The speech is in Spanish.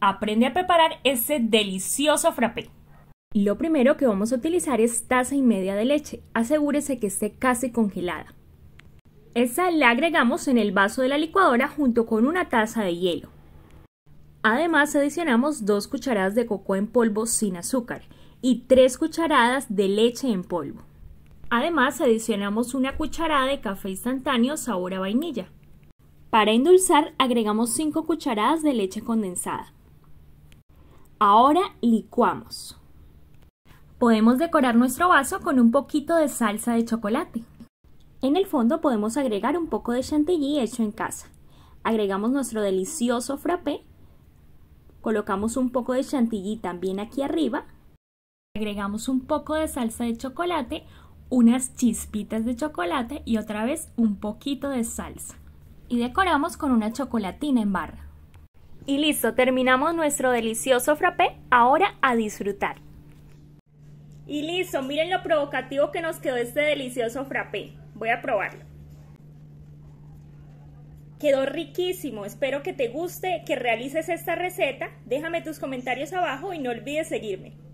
aprende a preparar ese delicioso frappé. Lo primero que vamos a utilizar es taza y media de leche. Asegúrese que esté casi congelada. Esa la agregamos en el vaso de la licuadora junto con una taza de hielo. Además adicionamos dos cucharadas de coco en polvo sin azúcar y 3 cucharadas de leche en polvo. Además adicionamos una cucharada de café instantáneo sabor a vainilla. Para endulzar agregamos 5 cucharadas de leche condensada. Ahora licuamos. Podemos decorar nuestro vaso con un poquito de salsa de chocolate. En el fondo podemos agregar un poco de chantilly hecho en casa. Agregamos nuestro delicioso frappé. Colocamos un poco de chantilly también aquí arriba. Agregamos un poco de salsa de chocolate, unas chispitas de chocolate y otra vez un poquito de salsa. Y decoramos con una chocolatina en barra. Y listo, terminamos nuestro delicioso frappé, ahora a disfrutar. Y listo, miren lo provocativo que nos quedó este delicioso frappé. Voy a probarlo. Quedó riquísimo, espero que te guste, que realices esta receta. Déjame tus comentarios abajo y no olvides seguirme.